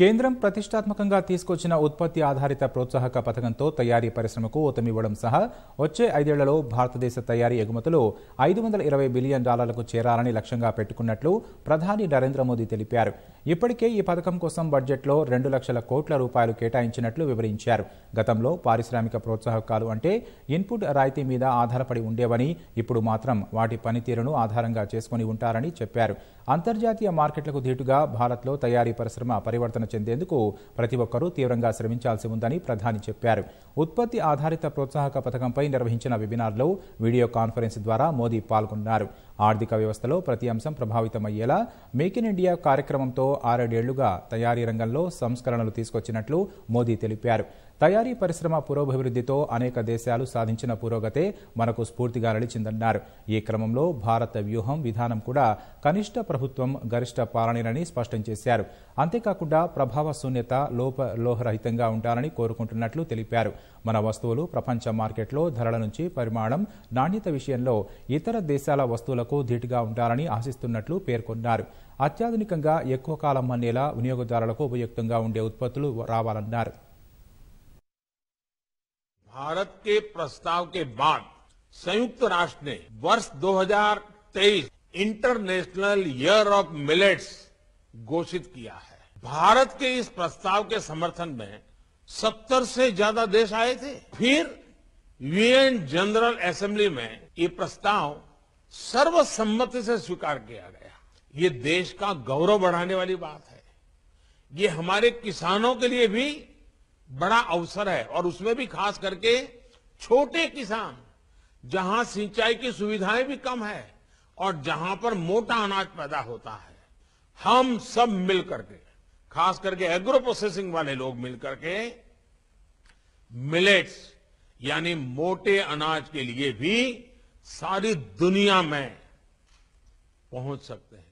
కేంద్రం ప్రతిష్టాత్మకంగా తీసుకొచ్చిన ఉత్పత్తి ఆధారిత ప్రోత్సాహక పథకంతో తయారీ పరిశ్రమకు ఊతమివ్వడం సహా వచ్చే ఐదేళ్లలో భారతదేశ తయారీ ఎగుమతులు ఐదు వందల ఇరవై బిలియన్ డాలర్లకు చేరాలని లక్ష్యంగా పెట్టుకున్నట్లు ప్రధాని నరేంద్ర మోదీ తెలిపారు ఇప్పటికే ఈ పథకం కోసం బడ్జెట్లో రెండు లక్షల కోట్ల రూపాయలు కేటాయించినట్లు వివరించారు గతంలో పారిశ్రామిక ప్రోత్సాహకాలు అంటే ఇన్పుట్ రాయితీ మీద ఆధారపడి ఉండేవని ఇప్పుడు మాత్రం వాటి పనితీరును ఆధారంగా చేసుకుని ఉంటారని చెప్పారు అంతర్జాతీయ మార్కెట్లకు ధీటుగా భారత్లో తయారీ పరిశ్రమ పరివర్తన చెందేందుకు ప్రతి ఒక్కరూ తీవ్రంగా శ్రమించాల్సి ఉందని ప్రధాని చెప్పారు ఉత్పత్తి ఆధారిత ప్రోత్సాహక పథకంపై నిర్వహించిన వెబినార్లో వీడియో కాన్ఫరెన్స్ ద్వారా మోదీ పాల్గొన్నారు ఆర్థిక వ్యవస్థలో ప్రతి అంశం ప్రభావితమయ్యేలా మేక్ ఇన్ ఇండియా కార్యక్రమంతో ఆరేడేళ్లుగా తయారీ రంగంలో సంస్కరణలు తీసుకొచ్చినట్లు మోదీ తెలిపారు తయారీ పరిశ్రమ పురోభివృద్ధితో అనేక దేశాలు సాధించిన పురోగతే మనకు స్ఫూర్తిగా నిలిచిందన్నారు ఈ క్రమంలో భారత వ్యూహం విధానం కూడా కనిష్ట ప్రభుత్వం గరిష్ట పాలనేనని స్పష్టం చేశారు అంతేకాకుండా ప్రభావ శూన్యత లోప లోహరహితంగా ఉండాలని కోరుకుంటున్నట్లు తెలిపారు మన వస్తువులు ప్రపంచ మార్కెట్లో ధరల నుంచి పరిమాణం నాణ్యత విషయంలో ఇతర దేశాల వస్తువులకు కో దెట్ గా ఉంటారని ఆశిస్తున్నారుట్లు పేర్కొన్నారు అత్యాధునికంగా ఏకకాలం అనేలా వినియోగదారులకు Uyuktamga unde utpatlu raavalannar Bharat కే ప్రస్తావ కే బాద్ సంయుక్త రాష్ట్రనే వర్ష 2023 ఇంటర్నేషనల్ ఇయర్ ఆఫ్ మిలెట్స్ ఘోషిత కియా హై భారత్ కే ఇస్ ప్రస్తావ కే సమర్థన్ మే 70 సే జదా దేశ్ aaye the phir UN general assembly మే ఏ ప్రస్తావ सर्वसम्मति से स्वीकार किया गया ये देश का गौरव बढ़ाने वाली बात है ये हमारे किसानों के लिए भी बड़ा अवसर है और उसमें भी खास करके छोटे किसान जहां सिंचाई की सुविधाएं भी कम है और जहां पर मोटा अनाज पैदा होता है हम सब मिलकर के खास करके एग्रो प्रोसेसिंग वाले लोग मिलकर के मिलेट्स यानी मोटे अनाज के लिए भी सारी दुनिया में पहुंच सकते हैं